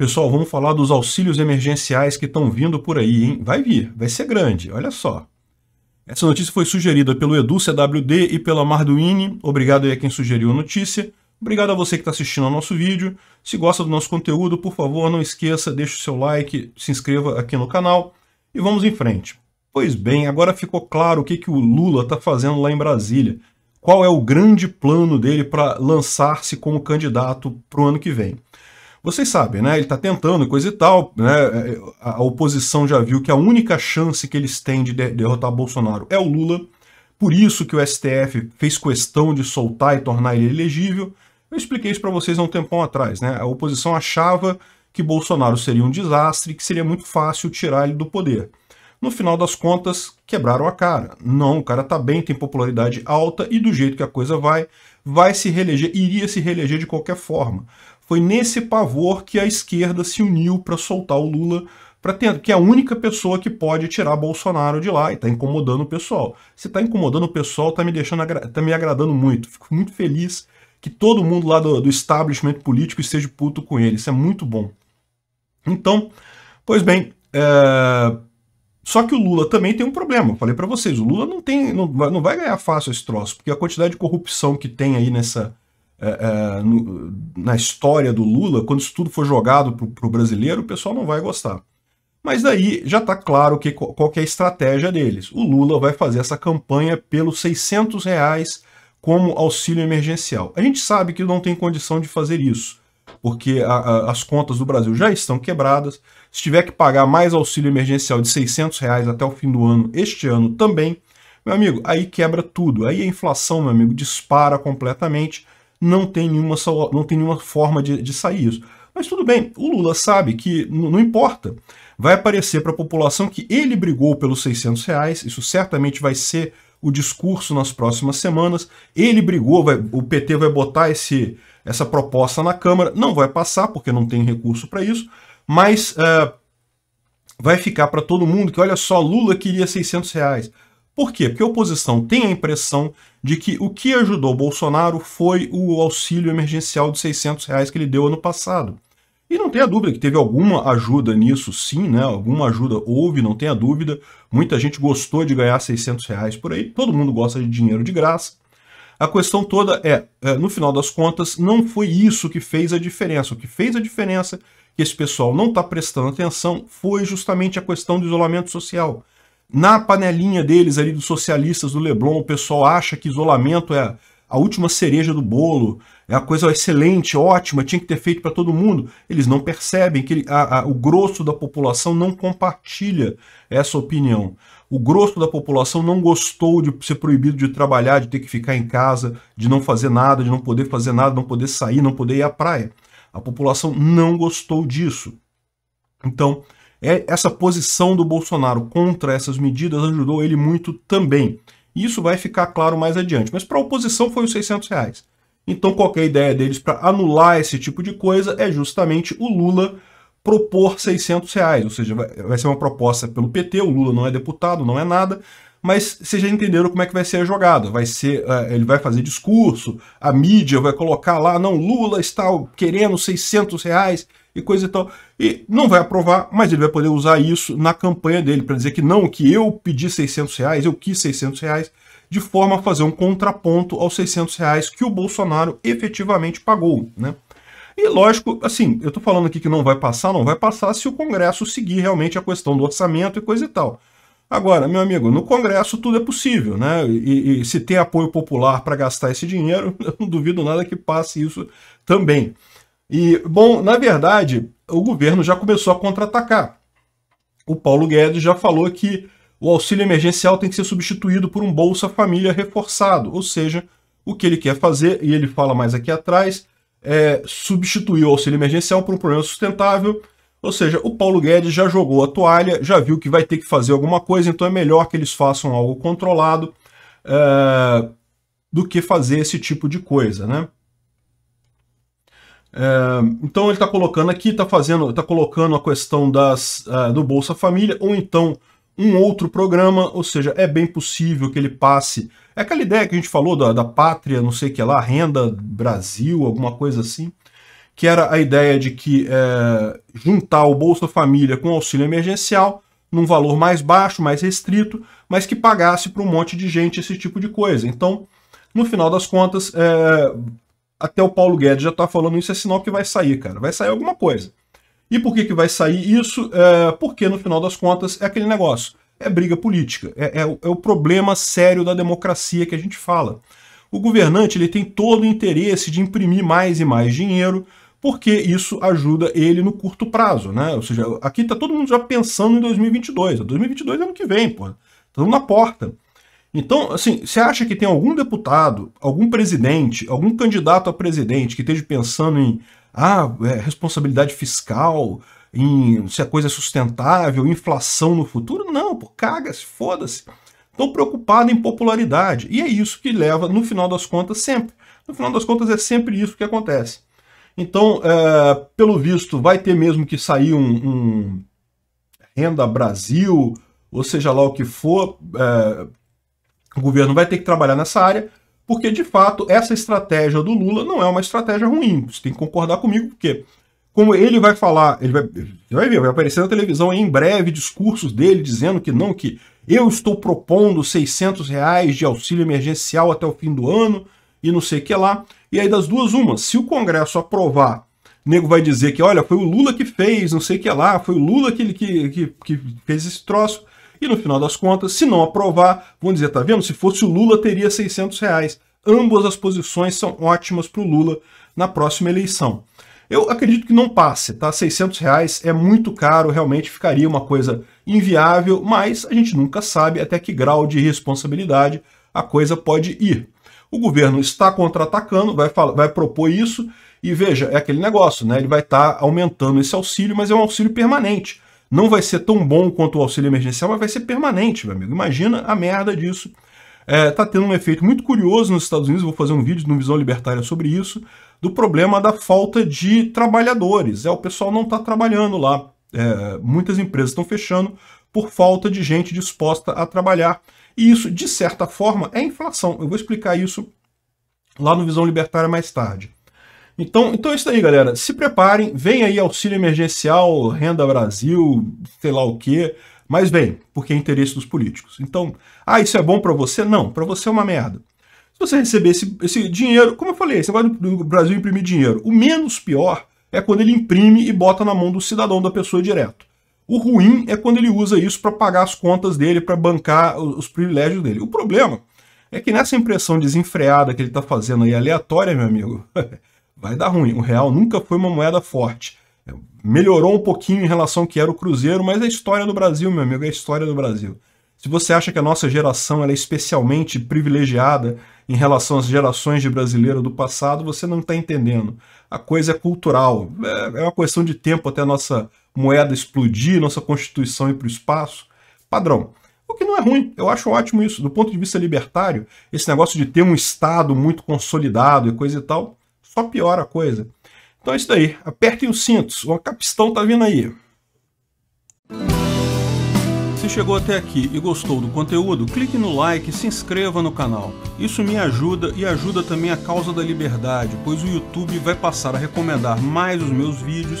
Pessoal, vamos falar dos auxílios emergenciais que estão vindo por aí, hein? Vai vir, vai ser grande, olha só. Essa notícia foi sugerida pelo Edu CWD e pela Marduini. Obrigado aí a quem sugeriu a notícia. Obrigado a você que está assistindo ao nosso vídeo. Se gosta do nosso conteúdo, por favor, não esqueça, deixe o seu like, se inscreva aqui no canal e vamos em frente. Pois bem, agora ficou claro o que, que o Lula está fazendo lá em Brasília. Qual é o grande plano dele para lançar-se como candidato para o ano que vem. Vocês sabem, né? Ele está tentando coisa e tal, né? É, a oposição já viu que a única chance que eles têm de derrotar Bolsonaro é o Lula. Por isso que o STF fez questão de soltar e tornar ele elegível. Eu expliquei isso para vocês há um tempão atrás, né? A oposição achava que Bolsonaro seria um desastre, que seria muito fácil tirar ele do poder. No final das contas, quebraram a cara. Não, o cara tá bem, tem popularidade alta e do jeito que a coisa vai, vai se reeleger, iria se reeleger de qualquer forma. Foi nesse pavor que a esquerda se uniu para soltar o Lula, para que é a única pessoa que pode tirar Bolsonaro de lá e está incomodando o pessoal. Se está incomodando o pessoal, está me deixando tá me agradando muito. Fico muito feliz que todo mundo lá do, do establishment político esteja puto com ele. Isso é muito bom. Então, pois bem, é... só que o Lula também tem um problema. Eu falei para vocês, o Lula não tem, não não vai ganhar fácil esse troço, porque a quantidade de corrupção que tem aí nessa é, é, no, na história do Lula, quando isso tudo for jogado para o brasileiro, o pessoal não vai gostar. Mas daí já está claro que, qual que é a estratégia deles. O Lula vai fazer essa campanha pelos 600 reais como auxílio emergencial. A gente sabe que não tem condição de fazer isso, porque a, a, as contas do Brasil já estão quebradas. Se tiver que pagar mais auxílio emergencial de 600 reais até o fim do ano, este ano também, meu amigo, aí quebra tudo. Aí a inflação, meu amigo, dispara completamente não tem nenhuma, não tem nenhuma forma de, de sair isso. Mas tudo bem, o Lula sabe que não importa. Vai aparecer para a população que ele brigou pelos 600 reais, isso certamente vai ser o discurso nas próximas semanas. Ele brigou, vai, o PT vai botar esse, essa proposta na Câmara, não vai passar porque não tem recurso para isso, mas uh, vai ficar para todo mundo que olha só, Lula queria 600 reais. Por quê? Porque a oposição tem a impressão de que o que ajudou Bolsonaro foi o auxílio emergencial de 600 reais que ele deu ano passado. E não tenha dúvida que teve alguma ajuda nisso, sim, né? Alguma ajuda houve, não tenha dúvida. Muita gente gostou de ganhar 600 reais por aí, todo mundo gosta de dinheiro de graça. A questão toda é, é, no final das contas, não foi isso que fez a diferença. O que fez a diferença, que esse pessoal não está prestando atenção, foi justamente a questão do isolamento social. Na panelinha deles ali dos socialistas do Leblon, o pessoal acha que isolamento é a última cereja do bolo, é a coisa excelente, ótima, tinha que ter feito para todo mundo. Eles não percebem que a, a, o grosso da população não compartilha essa opinião. O grosso da população não gostou de ser proibido de trabalhar, de ter que ficar em casa, de não fazer nada, de não poder fazer nada, não poder sair, não poder ir à praia. A população não gostou disso. Então, é, essa posição do Bolsonaro contra essas medidas ajudou ele muito também. Isso vai ficar claro mais adiante. Mas para a oposição foi os 600 reais. Então qualquer ideia deles para anular esse tipo de coisa é justamente o Lula propor 600 reais. Ou seja, vai ser uma proposta pelo PT, o Lula não é deputado, não é nada, mas vocês já entenderam como é que vai ser a jogada. Vai ser, uh, ele vai fazer discurso, a mídia vai colocar lá, não, Lula está querendo 600 reais e coisa e tal. E não vai aprovar, mas ele vai poder usar isso na campanha dele, para dizer que não, que eu pedi 600 reais, eu quis 600 reais, de forma a fazer um contraponto aos 600 reais que o Bolsonaro efetivamente pagou, né? E lógico, assim, eu estou falando aqui que não vai passar, não vai passar se o Congresso seguir realmente a questão do orçamento e coisa e tal. Agora, meu amigo, no Congresso tudo é possível, né? E, e se tem apoio popular para gastar esse dinheiro, eu não duvido nada que passe isso também. E, bom, na verdade, o governo já começou a contra-atacar. O Paulo Guedes já falou que o auxílio emergencial tem que ser substituído por um Bolsa Família reforçado, ou seja, o que ele quer fazer, e ele fala mais aqui atrás, é substituir o auxílio emergencial por um programa sustentável ou seja, o Paulo Guedes já jogou a toalha, já viu que vai ter que fazer alguma coisa, então é melhor que eles façam algo controlado é, do que fazer esse tipo de coisa, né? É, então ele está colocando aqui, está fazendo, está colocando a questão das, uh, do Bolsa Família ou então um outro programa, ou seja, é bem possível que ele passe. É aquela ideia que a gente falou da, da pátria, não sei o que lá, renda Brasil, alguma coisa assim que era a ideia de que é, juntar o Bolsa Família com o auxílio emergencial num valor mais baixo, mais restrito, mas que pagasse para um monte de gente esse tipo de coisa. Então, no final das contas, é, até o Paulo Guedes já está falando isso, é sinal que vai sair, cara. Vai sair alguma coisa. E por que, que vai sair isso? É, porque, no final das contas, é aquele negócio. É briga política. É, é, é o problema sério da democracia que a gente fala. O governante ele tem todo o interesse de imprimir mais e mais dinheiro porque isso ajuda ele no curto prazo, né? Ou seja, aqui está todo mundo já pensando em 2022. 2022 é ano que vem, pô. Estamos tá na porta. Então, assim, você acha que tem algum deputado, algum presidente, algum candidato a presidente que esteja pensando em ah, é, responsabilidade fiscal, em se a coisa é sustentável, inflação no futuro? Não, pô, caga-se, foda-se. Estão preocupados em popularidade. E é isso que leva, no final das contas, sempre. No final das contas, é sempre isso que acontece. Então, é, pelo visto, vai ter mesmo que sair um, um, Renda Brasil, ou seja lá o que for, é, o governo vai ter que trabalhar nessa área, porque de fato essa estratégia do Lula não é uma estratégia ruim. Você tem que concordar comigo, porque como ele vai falar, ele vai, vai ver, vai aparecer na televisão em breve discursos dele dizendo que não, que eu estou propondo 600 reais de auxílio emergencial até o fim do ano e não sei o que lá. E aí, das duas, uma, se o Congresso aprovar, o nego vai dizer que, olha, foi o Lula que fez, não sei o que lá, foi o Lula que, que, que, que fez esse troço. E no final das contas, se não aprovar, vão dizer, tá vendo? Se fosse o Lula, teria 600 reais. Ambas as posições são ótimas para o Lula na próxima eleição. Eu acredito que não passe, tá? 600 reais é muito caro, realmente ficaria uma coisa inviável, mas a gente nunca sabe até que grau de responsabilidade a coisa pode ir. O governo está contra-atacando, vai, vai, propor isso, e veja, é aquele negócio, né? Ele vai estar tá aumentando esse auxílio, mas é um auxílio permanente. Não vai ser tão bom quanto o auxílio emergencial, mas vai ser permanente, meu amigo. Imagina a merda disso. É, tá tendo um efeito muito curioso nos Estados Unidos, vou fazer um vídeo no Visão Libertária sobre isso, do problema da falta de trabalhadores. É, o pessoal não está trabalhando lá. É, muitas empresas estão fechando por falta de gente disposta a trabalhar. E isso, de certa forma, é inflação. Eu vou explicar isso lá no Visão Libertária mais tarde. Então, então é isso aí, galera. Se preparem, vem aí auxílio emergencial, renda Brasil, sei lá o quê. Mas vem, porque é interesse dos políticos. Então, ah, isso é bom para você? Não, para você é uma merda. Se você receber esse, esse dinheiro, como eu falei, esse negócio do Brasil imprimir dinheiro, o menos pior é quando ele imprime e bota na mão do cidadão, da pessoa direto. O ruim é quando ele usa isso para pagar as contas dele, para bancar os privilégios dele. O problema é que nessa impressão desenfreada que ele está fazendo aí, aleatória, meu amigo, vai dar ruim. O real nunca foi uma moeda forte. É, melhorou um pouquinho em relação ao que era o Cruzeiro, mas é a história do Brasil, meu amigo, é a história do Brasil. Se você acha que a nossa geração é especialmente privilegiada em relação às gerações de brasileiro do passado, você não está entendendo. A coisa é cultural, é, é uma questão de tempo até a nossa moeda explodir, nossa Constituição ir para o espaço. Padrão. O que não é ruim, eu acho ótimo isso. Do ponto de vista libertário, esse negócio de ter um Estado muito consolidado e coisa e tal, só piora a coisa. Então é isso daí. Apertem os cintos, o capistão tá vindo aí. Se chegou até aqui e gostou do conteúdo, clique no like e se inscreva no canal. Isso me ajuda e ajuda também a causa da liberdade, pois o YouTube vai passar a recomendar mais os meus vídeos